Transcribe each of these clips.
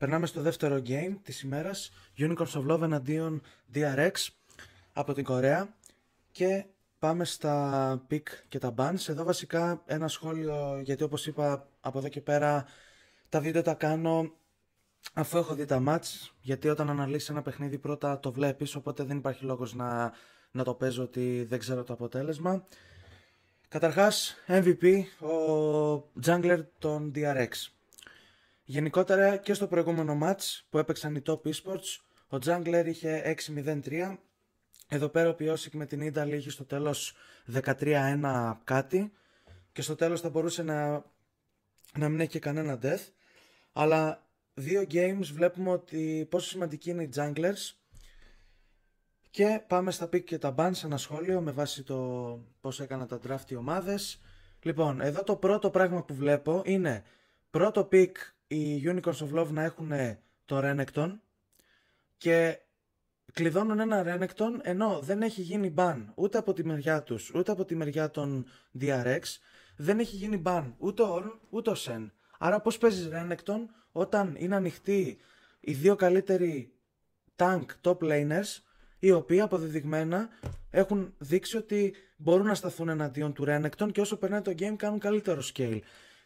Περνάμε στο δεύτερο game της ημέρας, Unicorns of Love εναντίον DRX από την Κορέα και πάμε στα pick και τα bans. Εδώ βασικά ένα σχόλιο γιατί όπως είπα από εδώ και πέρα τα βίντεο τα κάνω αφού έχω δει τα match γιατί όταν αναλύσεις ένα παιχνίδι πρώτα το βλέπεις οπότε δεν υπάρχει λόγος να, να το παίζω ότι δεν ξέρω το αποτέλεσμα. Καταρχάς MVP ο jungler των DRX. Γενικότερα και στο προηγούμενο match που έπαιξαν οι top esports, ο Jungler είχε 6-0-3. Εδώ πέρα ο Πιώσικ με την Ίνταλ είχε στο τέλος 13-1 κάτι και στο τέλος θα μπορούσε να, να μην έχει κανένα death. Αλλά δύο games βλέπουμε ότι πόσο σημαντικοί είναι οι junglers και πάμε στα pick και τα σε ένα σχόλιο με βάση το πώς έκανα τα draft οι ομάδες. Λοιπόν, εδώ το πρώτο πράγμα που βλέπω είναι πρώτο pick οι Unicorns of Love να έχουν το Renekton και κλειδώνουν ένα Renekton ενώ δεν έχει γίνει ban ούτε από τη μεριά τους, ούτε από τη μεριά των DRX, δεν έχει γίνει ban ούτε ο ούτε ο Sen. Άρα πώς παίζεις Renekton όταν είναι ανοιχτοί οι δύο καλύτεροι tank top laners οι οποίοι αποδεδειγμένα έχουν δείξει ότι μπορούν να σταθούν εναντίον του Renekton και όσο περνάει το game κάνουν καλύτερο scale.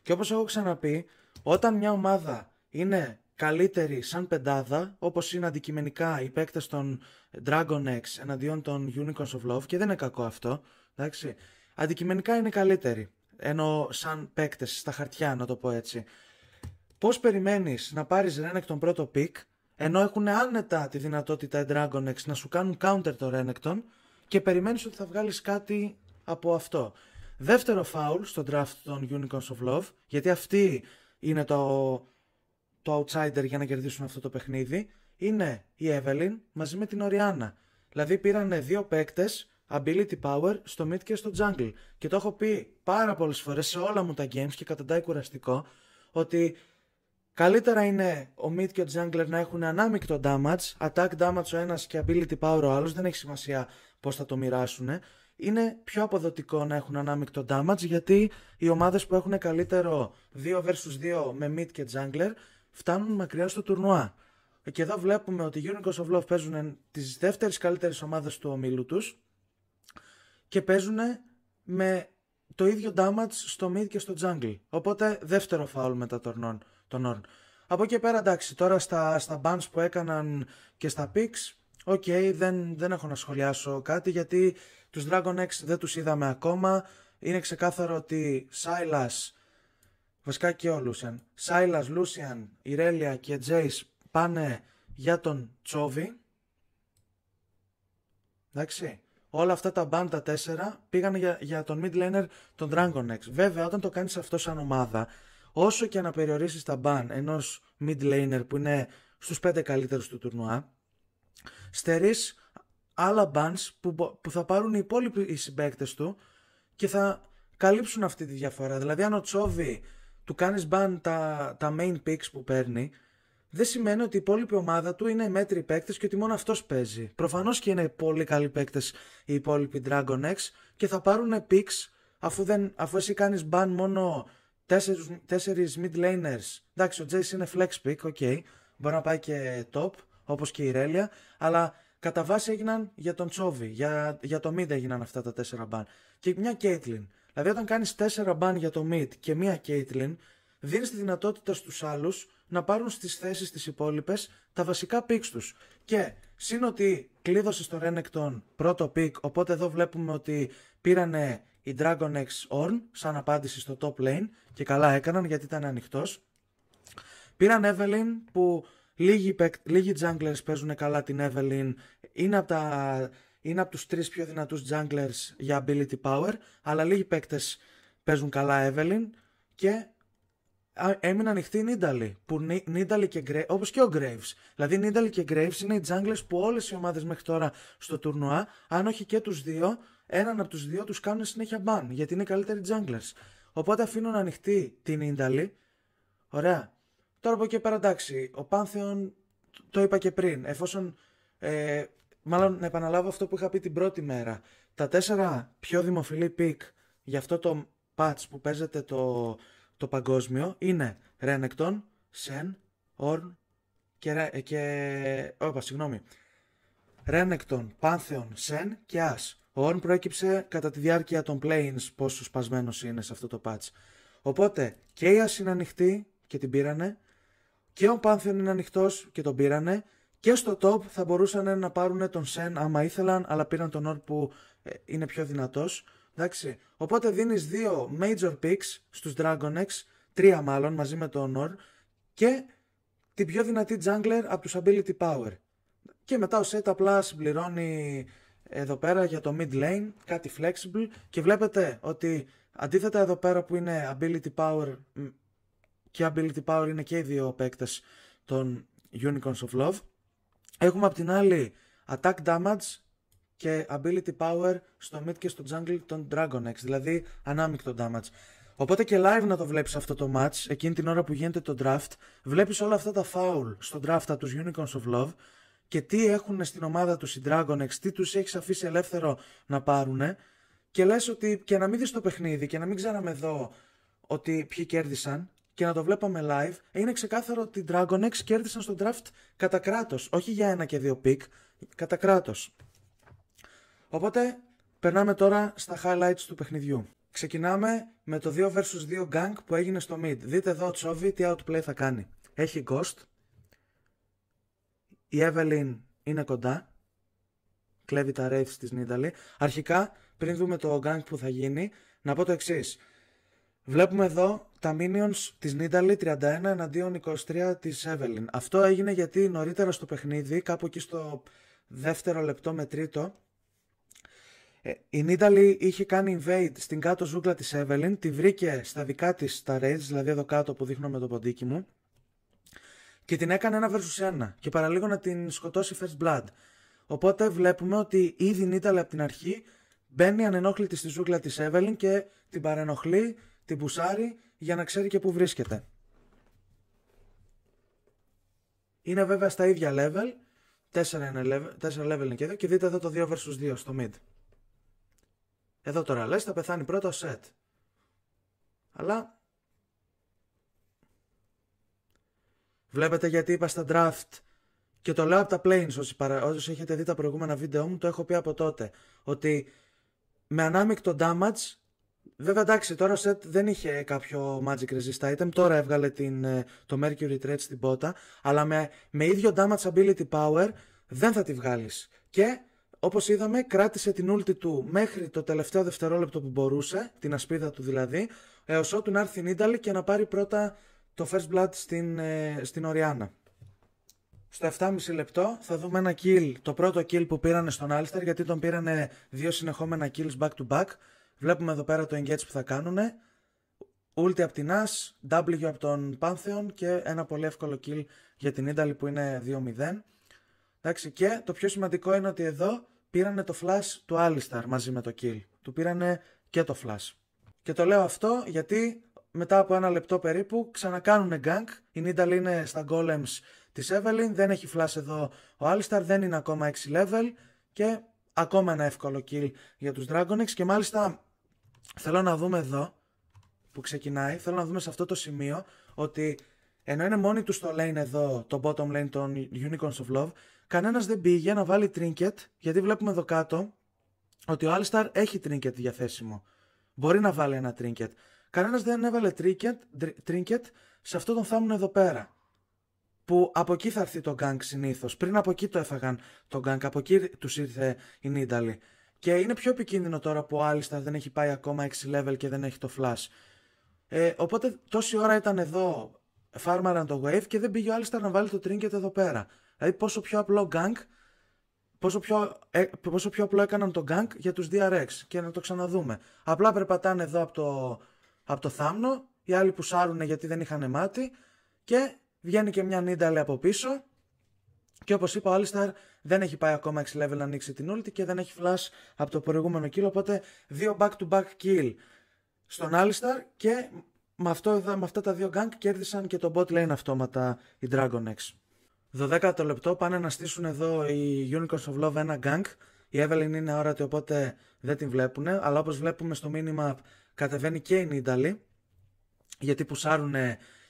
Και όπως έχω ξαναπεί, όταν μια ομάδα είναι καλύτερη σαν πεντάδα, όπως είναι αντικειμενικά οι παίκτες των Dragon X εναντίον των Unicorns of Love, και δεν είναι κακό αυτό, εντάξει. Αντικειμενικά είναι καλύτερη. Ενώ σαν παίκτες στα χαρτιά, να το πω έτσι. Πώς περιμένεις να πάρεις Renekton τον πρώτο pick, ενώ έχουν άνετα τη δυνατότητα οι Dragon X να σου κάνουν counter το Renekton και περιμένεις ότι θα βγάλεις κάτι από αυτό. Δεύτερο foul στο draft των Unicorns of Love, γιατί αυτοί είναι το, το outsider για να κερδίσουν αυτό το παιχνίδι, είναι η Evelyn μαζί με την Oriana. Δηλαδή πήραν δύο παίκτες ability power στο mid και στο jungle. Και το έχω πει πάρα πολλές φορές σε όλα μου τα games και καταντάει κουραστικό ότι καλύτερα είναι ο mid και ο jungler να έχουν ανάμεικτο damage, attack damage ο ένας και ability power ο άλλος, δεν έχει σημασία πώς θα το μοιράσουν είναι πιο αποδοτικό να έχουν ανάμεικτο damage γιατί οι ομάδες που έχουν καλύτερο 2 vs 2 με mid και jungler φτάνουν μακριά στο τουρνουά. Και εδώ βλέπουμε ότι οι Unicorns of Love παίζουν τις δεύτερες καλύτερες ομάδες του ομίλου τους. και παίζουν με το ίδιο damage στο mid και στο jungle. Οπότε δεύτερο foul μετά τον Orn. Από εκεί πέρα εντάξει, τώρα στα, στα bans που έκαναν και στα picks Οκ, okay, δεν, δεν έχω να σχολιάσω κάτι γιατί τους Dragon X δεν τους είδαμε ακόμα. Είναι ξεκάθαρο ότι Σάιλας, βασικά και ο Λούσιαν, Σάιλας, Λούσιαν, Ιρέλια και Jace πάνε για τον Τσόβι. Εντάξει. Όλα αυτά τα μπάντα τα τέσσερα πήγαν για, για τον mid laner τον Dragon X. Βέβαια, όταν το κάνεις αυτό σαν ομάδα, όσο και να περιορίσεις τα μπαν ενός mid laner που είναι στους πέντε καλύτερους του τουρνουά, στερείς άλλα bands που, που θα πάρουν οι υπόλοιποι οι συμπαίκτες του και θα καλύψουν αυτή τη διαφορά. Δηλαδή αν ο Τσόβι του κάνεις ban τα, τα main picks που παίρνει δεν σημαίνει ότι η υπόλοιπη ομάδα του είναι μέτρη παίκτη και ότι μόνο αυτός παίζει. Προφανώς και είναι πολύ καλοί παίκτες οι υπόλοιποι Dragon X και θα πάρουν picks αφού, δεν, αφού εσύ κάνεις ban μόνο τέσσερις mid laners. Εντάξει, ο Jace είναι flex pick, ok. Μπορεί να πάει και top όπως και η Ρέλια, αλλά κατά βάση έγιναν για τον Τσόβι, για, για το Μίτ έγιναν αυτά τα τέσσερα μπαν. Και μια Κέιτλιν. Δηλαδή όταν κάνεις τέσσερα μπαν για το Μίτ και μια Κέιτλιν, δίνεις τη δυνατότητα στους άλλους να πάρουν στις θέσεις τις υπόλοιπες τα βασικά πικς τους. Και σύν ότι κλείδωσε στο Ρένεκτον πρώτο πικ, οπότε εδώ βλέπουμε ότι πήρανε η Dragon X Orn σαν απάντηση στο top lane και καλά έκαναν γιατί ήταν ανοιχτός. Πήραν Evelyn που Λίγοι, λίγοι junglers παίζουν καλά την Evelyn. Είναι από, τα, είναι από τους τρεις πιο δυνατούς junglers για ability power. Αλλά λίγοι παίκτες παίζουν καλά Evelyn. Και έμεινε ανοιχτή η Νίνταλη. Που Νίνταλη και Graves, όπως και ο Graves. Δηλαδή Νίνταλη και Graves είναι οι junglers που όλες οι ομάδες μέχρι τώρα στο τουρνουά, αν όχι και τους δύο, έναν από τους δύο τους κάνουν συνέχεια ban. Γιατί είναι οι καλύτεροι junglers. Οπότε αφήνουν ανοιχτή την Νίνταλη. Ωραία. Τώρα από εκεί πέρα εντάξει, ο Πάνθεον το είπα και πριν, εφόσον, ε, μάλλον να επαναλάβω αυτό που είχα πει την πρώτη μέρα, τα τέσσερα πιο δημοφιλή πικ για αυτό το patch που παίζεται το, το παγκόσμιο είναι Renekton, Sen, Orn και, ε, και όπα, συγγνώμη, Renekton, Pantheon, Sen και As. Ο Orn προέκυψε κατά τη διάρκεια των play πόσο σπασμένος είναι σε αυτό το patch. Οπότε και η Ash είναι ανοιχτή και την πήρανε και ο Πάνθιον είναι ανοιχτός και τον πήρανε. Και στο top θα μπορούσαν να πάρουν τον Σεν άμα ήθελαν, αλλά πήραν τον Ορ που ε, είναι πιο δυνατός. Εντάξει. Οπότε δίνεις δύο major picks στους Dragon X, τρία μάλλον μαζί με τον Ορ, και την πιο δυνατή jungler από τους Ability Power. Και μετά ο Σετ απλά συμπληρώνει εδώ πέρα για το mid lane, κάτι flexible και βλέπετε ότι αντίθετα εδώ πέρα που είναι ability power και Ability Power είναι και οι δύο παίκτες των Unicorns of Love. Έχουμε απ' την άλλη Attack Damage και Ability Power στο mid και στο jungle των Dragon δηλαδή ανάμεικτο damage. Οπότε και live να το βλέπεις αυτό το match, εκείνη την ώρα που γίνεται το draft, βλέπεις όλα αυτά τα foul στο draft του τους Unicorns of Love και τι έχουν στην ομάδα τους οι Dragon X, τι τους έχεις αφήσει ελεύθερο να πάρουν και λες ότι και να μην δεις το παιχνίδι και να μην ξέραμε εδώ ότι ποιοι κέρδισαν και να το βλέπαμε live, είναι ξεκάθαρο ότι οι Dragon κέρδισαν στο draft κατά κράτος. Όχι για ένα και δύο pick, κατά κράτος. Οπότε, περνάμε τώρα στα highlights του παιχνιδιού. Ξεκινάμε με το 2 vs 2 gang που έγινε στο mid. Δείτε εδώ Τσόβι τι outplay θα κάνει. Έχει Ghost. Η Evelyn είναι κοντά. Κλέβει τα Wraiths της Νίταλη. Αρχικά, πριν δούμε το gang που θα γίνει, να πω το εξής. Βλέπουμε εδώ τα Minions της Νίταλη 31 εναντίον 23 της Evelyn. Αυτό έγινε γιατί νωρίτερα στο παιχνίδι, κάπου εκεί στο δεύτερο λεπτό με τρίτο, ε, η Νίταλη είχε κάνει invade στην κάτω ζούγκλα της Evelyn, τη βρήκε στα δικά της τα raids, δηλαδή εδώ κάτω που δείχνω με το ποντίκι μου, και την έκανε ένα versus ένα και παραλίγο να την σκοτώσει First Blood. Οπότε βλέπουμε ότι ήδη η Νίταλη από την αρχή μπαίνει ανενόχλητη στη ζούγκλα της Evelyn και την παρενοχλεί την πουσάρει για να ξέρει και που βρίσκεται. Είναι βέβαια στα ίδια level, 4, level, είναι και εδώ και δείτε εδώ το 2 vs 2 στο mid. Εδώ τώρα λες θα πεθάνει πρώτο set. Αλλά Βλέπετε γιατί είπα στα draft και το λέω από τα planes όσοι, παρα... όσοι έχετε δει τα προηγούμενα βίντεο μου το έχω πει από τότε ότι με ανάμεικτο damage Βέβαια, εντάξει, τώρα ο Σετ δεν είχε κάποιο Magic Resist item. Τώρα έβγαλε την, ε, το Mercury Threat στην πότα. Αλλά με, με ίδιο damage ability power δεν θα τη βγάλεις. Και όπως είδαμε, κράτησε την ulti του μέχρι το τελευταίο δευτερόλεπτο που μπορούσε, την ασπίδα του δηλαδή, έως ότου να έρθει η Νίταλη και να πάρει πρώτα το First Blood στην, ε, στην Οριάννα. Στο 7,5 λεπτό θα δούμε ένα kill, το πρώτο kill που πήρανε στον Alistair, γιατί τον πήρανε δύο συνεχόμενα kills back to back. Βλέπουμε εδώ πέρα το engage που θα κάνουν. Ulti από την As, W από τον Pantheon και ένα πολύ εύκολο kill για την Ίνταλη που είναι 2-0. Εντάξει, και το πιο σημαντικό είναι ότι εδώ πήρανε το flash του Alistar μαζί με το kill. Του πήρανε και το flash. Και το λέω αυτό γιατί μετά από ένα λεπτό περίπου ξανακάνουν gank. Η Νίνταλ είναι στα golems της Evelyn, δεν έχει flash εδώ ο Alistar, δεν είναι ακόμα 6 level και ακόμα ένα εύκολο kill για τους Dragonix και μάλιστα θέλω να δούμε εδώ που ξεκινάει, θέλω να δούμε σε αυτό το σημείο ότι ενώ είναι μόνοι του στο lane εδώ, το bottom lane των Unicorns of Love, κανένας δεν πήγε να βάλει trinket, γιατί βλέπουμε εδώ κάτω ότι ο Alistar έχει trinket διαθέσιμο. Μπορεί να βάλει ένα trinket. Κανένας δεν έβαλε trinket, trinket σε αυτό τον θάμουν εδώ πέρα. Που από εκεί θα έρθει το gank συνήθως. Πριν από εκεί το έφαγαν το gank, από εκεί τους ήρθε η Νίνταλη. Και είναι πιο επικίνδυνο τώρα που ο Άλιστα δεν έχει πάει ακόμα 6 level και δεν έχει το flash. Ε, οπότε τόση ώρα ήταν εδώ, φάρμαραν το wave και δεν πήγε ο Alistar να βάλει το trinket εδώ πέρα. Δηλαδή πόσο πιο απλό gank, πόσο πιο, ε, πόσο πιο απλό έκαναν το gank για τους DRX και να το ξαναδούμε. Απλά περπατάνε εδώ από το, το θάμνο, οι άλλοι που σάρουνε γιατί δεν είχαν μάτι και βγαίνει και μια νίνταλη από πίσω και όπως είπα, ο Alistar δεν έχει πάει ακόμα 6 level να ανοίξει την ulti και δεν έχει flash από το προηγούμενο kill. Οπότε δύο back-to-back kill στον Alistar και με, αυτό, με αυτά τα δύο gank κέρδισαν και τον bot lane αυτόματα οι Dragon X. 12 ο λεπτό πάνε να στήσουν εδώ οι Unicorns of Love ένα gank. Η Evelyn είναι αόρατη οπότε δεν την βλέπουν. Αλλά όπως βλέπουμε στο minimap κατεβαίνει και η νίταλη, γιατί πουσάρουν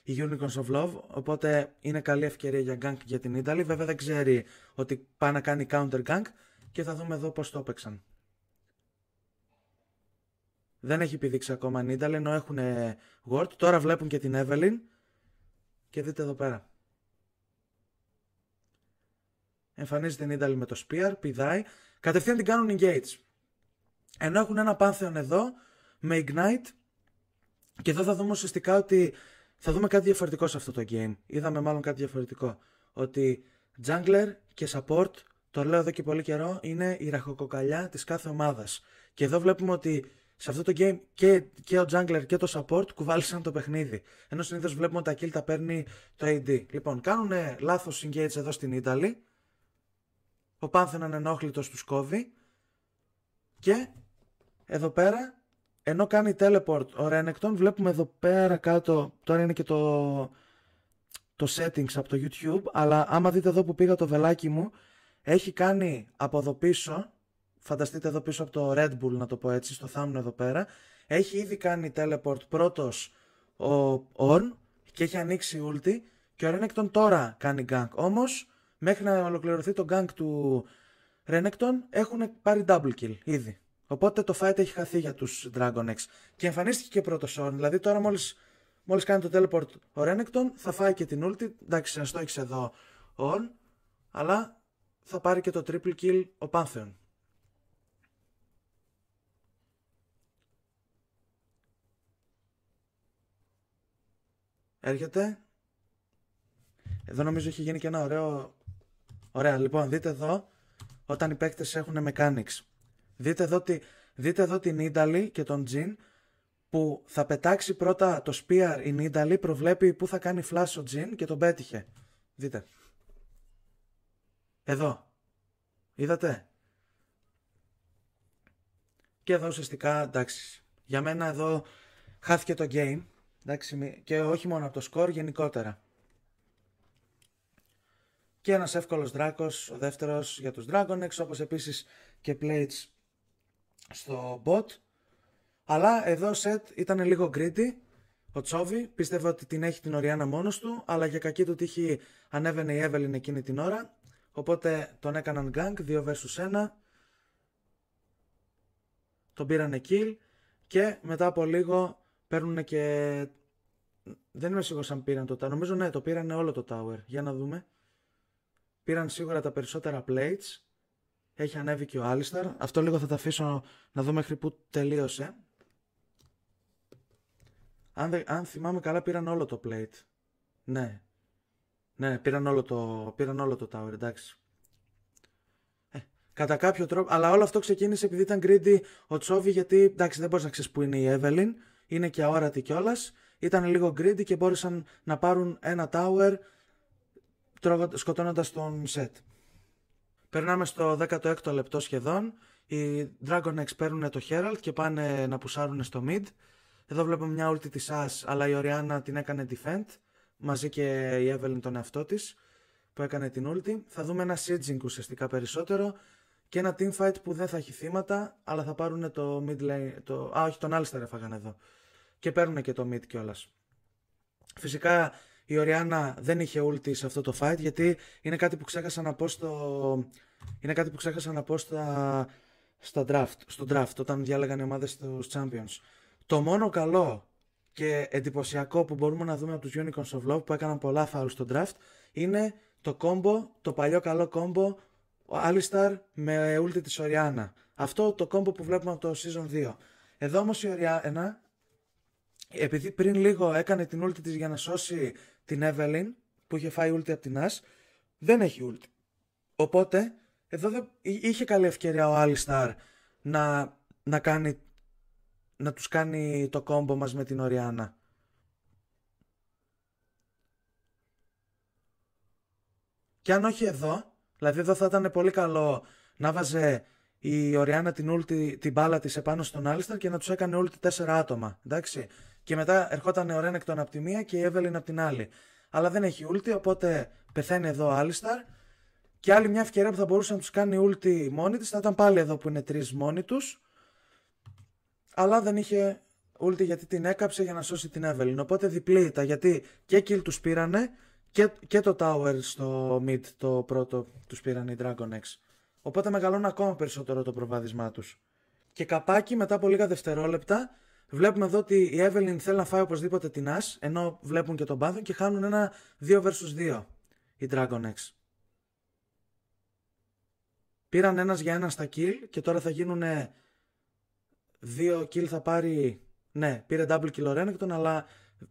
η Unicorns of Love, οπότε είναι καλή ευκαιρία για gank για την Ίνταλη. Βέβαια δεν ξέρει ότι πάει να κάνει counter gank και θα δούμε εδώ πώς το έπαιξαν. Δεν έχει επιδείξει ακόμα η Ίνταλη, ενώ έχουν ε, Word. Τώρα βλέπουν και την Evelyn και δείτε εδώ πέρα. Εμφανίζεται η Ίνταλη με το Spear, πηδάει. Κατευθείαν την κάνουν engage. Ενώ έχουν ένα Pantheon εδώ με Ignite και εδώ θα δούμε ουσιαστικά ότι θα δούμε κάτι διαφορετικό σε αυτό το game. Είδαμε μάλλον κάτι διαφορετικό. Ότι jungler και support, το λέω εδώ και πολύ καιρό, είναι η ραχοκοκαλιά της κάθε ομάδας. Και εδώ βλέπουμε ότι σε αυτό το game και, και ο jungler και το support κουβάλισαν το παιχνίδι. Ενώ συνήθως βλέπουμε ότι τα kill τα παίρνει το AD. Λοιπόν, κάνουν λάθος engage εδώ στην Ιταλή. Ο Πάνθεναν ενόχλητος τους κόβει. Και εδώ πέρα ενώ κάνει teleport, ο Ρένεκτον βλέπουμε εδώ πέρα κάτω, τώρα είναι και το, το settings από το YouTube, αλλά άμα δείτε εδώ που πήγα το βελάκι μου, έχει κάνει από εδώ πίσω, φανταστείτε εδώ πίσω από το Red Bull να το πω έτσι, στο thumbnail εδώ πέρα, έχει ήδη κάνει teleport πρώτος ο Orn και έχει ανοίξει ulti και ο Renekton τώρα κάνει gank. Όμως, μέχρι να ολοκληρωθεί το gank του Renekton έχουν πάρει double kill ήδη. Οπότε το fight έχει χαθεί για τους Dragon Και εμφανίστηκε και πρώτο Σόρν. Δηλαδή τώρα μόλις μόλις κάνει το teleport ο Renekton θα φάει και την ulti. Εντάξει, να το έχεις εδώ on. Αλλά θα πάρει και το triple kill ο Pantheon. Έρχεται. Εδώ νομίζω έχει γίνει και ένα ωραίο... Ωραία, λοιπόν, δείτε εδώ, όταν οι παίκτες έχουν mechanics. Δείτε εδώ, δείτε την Ίνταλη και τον Τζιν που θα πετάξει πρώτα το σπίαρ η Νίνταλη, προβλέπει που θα κάνει φλάσο ο Τζιν και τον πέτυχε. Δείτε. Εδώ. Είδατε. Και εδώ ουσιαστικά, εντάξει, για μένα εδώ χάθηκε το game, και όχι μόνο από το σκορ, γενικότερα. Και ένας εύκολος δράκος, ο δεύτερος για τους Dragon όπως επίσης και Plates στο bot. Αλλά εδώ ο Σετ ήταν λίγο greedy. Ο Τσόβι πίστευε ότι την έχει την Οριάννα μόνος του, αλλά για κακή του τύχη ανέβαινε η Εύελιν εκείνη την ώρα. Οπότε τον έκαναν gank, 2 vs 1. Τον πήρανε kill και μετά από λίγο παίρνουν και. Δεν είμαι σίγουρος αν πήραν το tower. Νομίζω ναι, το πήρανε όλο το tower. Για να δούμε. Πήραν σίγουρα τα περισσότερα plates. Έχει ανέβει και ο Άλισταρ. Αυτό λίγο θα τα αφήσω να δω μέχρι που τελείωσε. Αν, δε, αν θυμάμαι καλά πήραν όλο το plate. Ναι. Ναι, πήραν όλο το, πήραν όλο το tower, εντάξει. Ε, κατά κάποιο τρόπο, αλλά όλο αυτό ξεκίνησε επειδή ήταν greedy ο Τσόβι, γιατί εντάξει δεν μπορείς να ξέρεις που είναι η Evelyn, είναι και αόρατη κιόλας. Ήταν λίγο greedy και μπόρεσαν να πάρουν ένα tower σκοτώνοντας τον set. Περνάμε στο 16ο λεπτό σχεδόν. Οι Dragon παίρνουν το Herald και πάνε να πουσάρουν στο mid. Εδώ βλέπουμε μια ulti της As, αλλά η Orianna την έκανε defend. Μαζί και η Evelyn τον εαυτό της που έκανε την ulti. Θα δούμε ένα sieging ουσιαστικά περισσότερο και ένα teamfight που δεν θα έχει θύματα, αλλά θα πάρουν το mid lane. Το... Α, όχι, τον Alistair έφαγαν εδώ. Και παίρνουν και το mid κιόλας. Φυσικά η Οριάννα δεν είχε ουλτι σε αυτό το fight γιατί είναι κάτι που ξέχασα να πω στο... Είναι κάτι που ξέχασα να πω στα, στα draft, στο draft όταν διάλεγαν οι ομάδες στους Champions. Το μόνο καλό και εντυπωσιακό που μπορούμε να δούμε από τους Unicorns of Love που έκαναν πολλά φάουλ στο draft είναι το κόμπο, το παλιό καλό κόμπο Alistar με ulti της Οριάννα. Αυτό το κόμπο που βλέπουμε από το Season 2. Εδώ όμως η Οριάννα επειδή πριν λίγο έκανε την ούλτη της για να σώσει την Evelyn που είχε φάει ούλτη από την Ashe, δεν έχει ούλτη. Οπότε, εδώ δεν... είχε καλή ευκαιρία ο Alistar να, να, κάνει, να τους κάνει το κόμπο μας με την Οριάννα. Και αν όχι εδώ, δηλαδή εδώ θα ήταν πολύ καλό να βάζε η Οριάννα την, την μπάλα της επάνω στον Άλισταρ και να τους έκανε ούλτι τέσσερα άτομα. Εντάξει. Και μετά ερχόταν ο Ρένεκ τον από τη μία και η Εύελιν από την άλλη. Αλλά δεν έχει ούλτι, οπότε πεθαίνει εδώ Άλισταρ. Και άλλη μια ευκαιρία που θα μπορούσε να τους κάνει ούλτι μόνη της θα ήταν πάλι εδώ που είναι τρεις μόνοι τους. Αλλά δεν είχε ούλτι γιατί την έκαψε για να σώσει την Εύελιν. Οπότε διπλή ήταν γιατί και kill τους πήρανε και, και το tower στο mid το πρώτο τους πήρανε οι Dragon X. Οπότε μεγαλώνουν ακόμα περισσότερο το προβάδισμά τους. Και καπάκι μετά από λίγα δευτερόλεπτα Βλέπουμε εδώ ότι η Evelyn θέλει να φάει οπωσδήποτε την Ash, ενώ βλέπουν και τον Πάνθον και χάνουν ένα 2 vs 2 οι Dragon X. Πήραν ένας για ένας στα kill και τώρα θα γίνουν δύο kill θα πάρει... Ναι, πήρε double kill ο Renekton, αλλά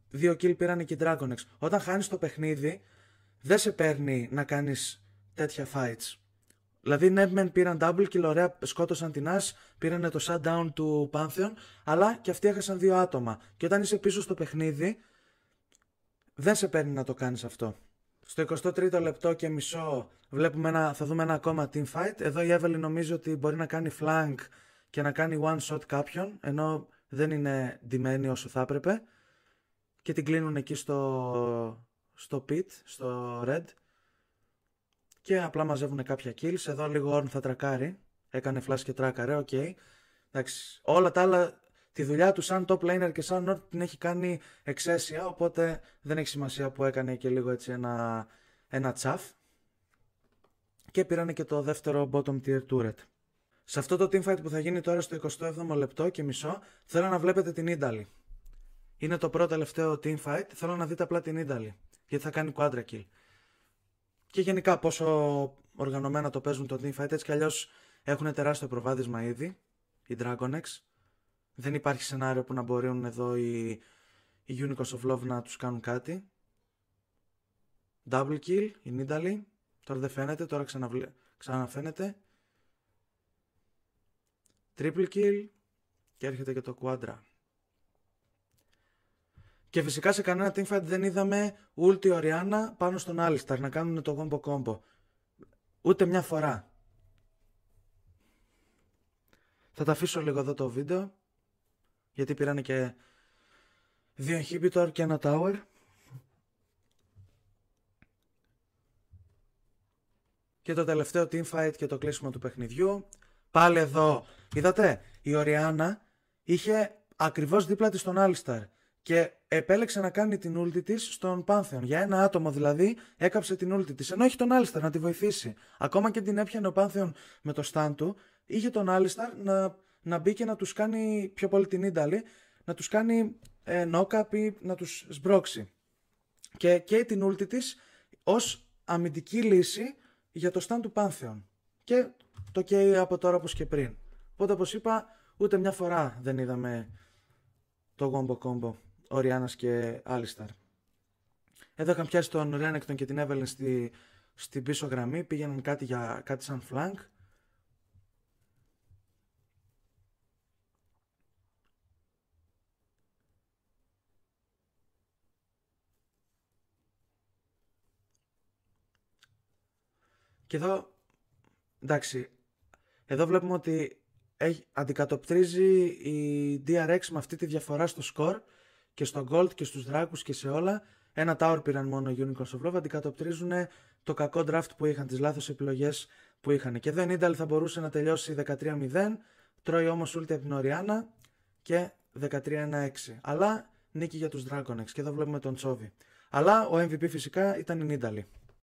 δύο kill πήραν και οι Dragon X. Όταν χάνεις το παιχνίδι, δεν σε παίρνει να κάνεις τέτοια fights. Δηλαδή, ναι, μεν πήραν double και ωραία σκότωσαν την Ash, πήραν το shutdown του Pantheon, αλλά και αυτοί έχασαν δύο άτομα. Και όταν είσαι πίσω στο παιχνίδι, δεν σε παίρνει να το κάνεις αυτό. Στο 23ο λεπτό και μισό βλέπουμε ένα, θα δούμε ένα ακόμα team fight. Εδώ η Evelyn νομίζει ότι μπορεί να κάνει flank και να κάνει one shot κάποιον, ενώ δεν είναι ντυμένη όσο θα έπρεπε. Και την κλείνουν εκεί στο, στο pit, στο red και απλά μαζεύουν κάποια kills. Εδώ λίγο όρν θα τρακάρει. Έκανε flash και τράκαρε, οκ. Okay. όλα τα άλλα, τη δουλειά του σαν top laner και σαν νόρτ την έχει κάνει εξαίσια, οπότε δεν έχει σημασία που έκανε και λίγο έτσι ένα, ένα τσαφ. Και πήρανε και το δεύτερο bottom tier turret. Σε αυτό το teamfight που θα γίνει τώρα στο 27ο λεπτό και μισό, θέλω να βλέπετε την Ίνταλη. Είναι το πρώτο τελευταίο teamfight, θέλω να δείτε απλά την Ίνταλη, γιατί θα κάνει quadra kill και γενικά πόσο οργανωμένα το παίζουν το Teamfight. Έτσι κι αλλιώς έχουν τεράστιο προβάδισμα ήδη οι Dragon Δεν υπάρχει σενάριο που να μπορούν εδώ οι, οι Unicorns of Love να τους κάνουν κάτι. Double kill, η Nidalee. Τώρα δεν φαίνεται, τώρα ξαναβλε... ξαναφαίνεται. Triple kill και έρχεται και το Quadra. Και φυσικά σε κανένα teamfight δεν είδαμε Ulti Oriana πάνω στον Alistar να κάνουν το κόμπο κόμπο. Ούτε μια φορά. Θα τα αφήσω λίγο εδώ το βίντεο. Γιατί πήρανε και δύο inhibitor και ένα tower. Και το τελευταίο teamfight και το κλείσιμο του παιχνιδιού. Πάλι εδώ. Είδατε, η Οριάννα είχε ακριβώς δίπλα της τον Alistar και επέλεξε να κάνει την ούλτη της στον Πάνθεον. Για ένα άτομο δηλαδή έκαψε την ούλτη της. Ενώ έχει τον Άλισταρ να τη βοηθήσει. Ακόμα και την έπιανε ο Πάνθεον με το στάν του, είχε τον Άλισταρ να, να μπει και να τους κάνει πιο πολύ την Ίνταλη, να τους κάνει ε, νόκαπ ή να τους σμπρώξει. Και καίει την ούλτη της ως αμυντική λύση για το στάν του Πάνθεον. Και το καίει από τώρα όπως και πριν. Οπότε όπως είπα, ούτε μια φορά δεν είδαμε το γόμπο κόμπο ο και Άλισταρ. Εδώ είχαν πιάσει τον Ρένεκτον και την Εύελεν στη, στην πίσω γραμμή, πήγαιναν κάτι, για, κάτι σαν φλανκ. Και εδώ, εντάξει, εδώ βλέπουμε ότι έχει, αντικατοπτρίζει η DRX με αυτή τη διαφορά στο σκορ και στο Gold και στους Δράκους και σε όλα. Ένα Tower πήραν μόνο Unicorns of Love, αντικατοπτρίζουν το κακό draft που είχαν, τις λάθος επιλογές που είχαν. Και εδώ η Νίνταλ θα μπορούσε να τελειώσει 13-0, τρώει όμως ούλτι από την Οριάννα και 13-1-6. Αλλά νίκη για τους Dragonex και εδώ βλέπουμε τον Τσόβι. Αλλά ο MVP φυσικά ήταν η Νίνταλη.